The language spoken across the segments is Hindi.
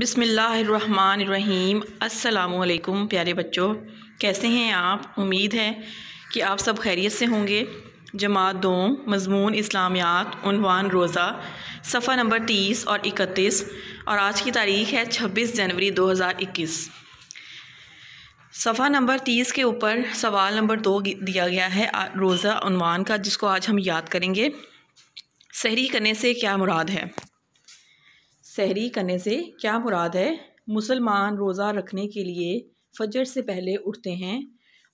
बिसमीम् अल्लाम प्यारे बच्चों कैसे हैं आप उम्मीद है कि आप सब खैरियत से होंगे जमात दो मजमून इस्लामियात उनवान रोज़ा सफ़ा नंबर तीस और इकतीस और आज की तारीख़ है छब्बीस जनवरी दो हज़ार इक्कीस सफ़ा नंबर तीस के ऊपर सवाल नंबर दो दिया गया है रोज़ा उनवान का जिसको आज हम याद करेंगे सहरी करने से क्या मुराद है सहरी करने से क्या मुराद है मुसलमान रोज़ा रखने के लिए फजर से पहले उठते हैं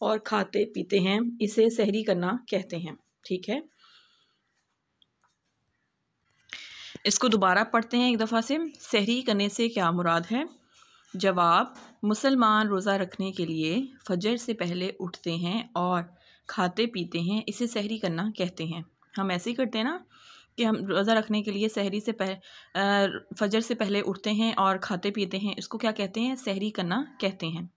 और खाते पीते हैं इसे सहरी करना कहते हैं ठीक है इसको दोबारा पढ़ते हैं एक दफ़ा से सहरी करने से क्या मुराद है जवाब मुसलमान रोज़ा रखने के लिए फजर से पहले उठते हैं और खाते पीते हैं इसे सहरी करना कहते हैं हम ऐसे ही करते हैं ना कि हम रोज़ा रखने के लिए सहरी से पह फजर से पहले उठते हैं और खाते पीते हैं इसको क्या कहते हैं सहरी करना कहते हैं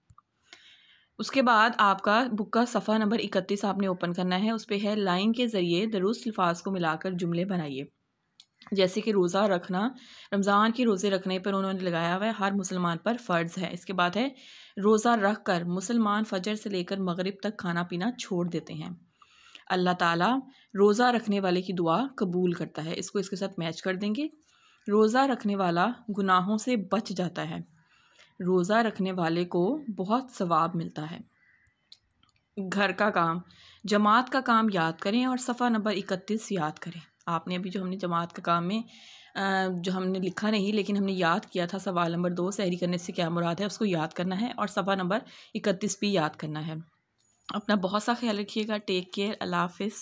उसके बाद आपका बुक का सफ़ा नंबर इकतीस आपने ओपन करना है उस पर है लाइन के ज़रिए दुरुस्त लफाज को मिलाकर जुमले बनाइए जैसे कि रोज़ा रखना रमज़ान के रोज़े रखने पर उन्होंने लगाया हुआ है हर मुसलमान पर फ़र्ज़ है इसके बाद है रोज़ा रख कर मुसलमान फजर से लेकर मगरिब तक खाना पीना छोड़ देते हैं अल्लाह ताला रोज़ा रखने वाले की दुआ कबूल करता है इसको इसके साथ मैच कर देंगे रोज़ा रखने वाला गुनाहों से बच जाता है रोज़ा रखने वाले को बहुत सवाब मिलता है घर का काम जमात का काम याद करें और सफ़ा नंबर इकतीस याद करें आपने अभी जो हमने जमात का काम में जो हमने लिखा नहीं लेकिन हमने याद किया था सवाल नंबर दो सहरी करने से क्या मुराद है उसको याद करना है और सफ़ा नंबर इकतीस भी याद करना है अपना बहुत सा ख्याल रखिएगा टेक केयर अल्लाह हाफिज़